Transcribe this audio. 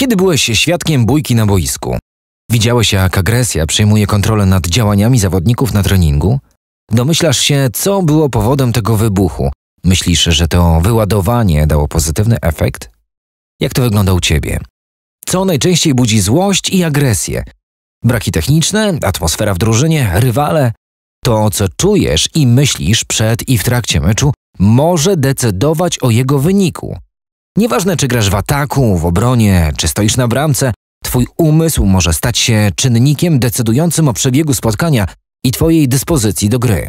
Kiedy byłeś świadkiem bójki na boisku? Widziałeś, jak agresja przejmuje kontrolę nad działaniami zawodników na treningu? Domyślasz się, co było powodem tego wybuchu. Myślisz, że to wyładowanie dało pozytywny efekt? Jak to wygląda u ciebie? Co najczęściej budzi złość i agresję? Braki techniczne, atmosfera w drużynie, rywale? To, co czujesz i myślisz przed i w trakcie meczu, może decydować o jego wyniku. Nieważne, czy grasz w ataku, w obronie, czy stoisz na bramce, twój umysł może stać się czynnikiem decydującym o przebiegu spotkania i twojej dyspozycji do gry.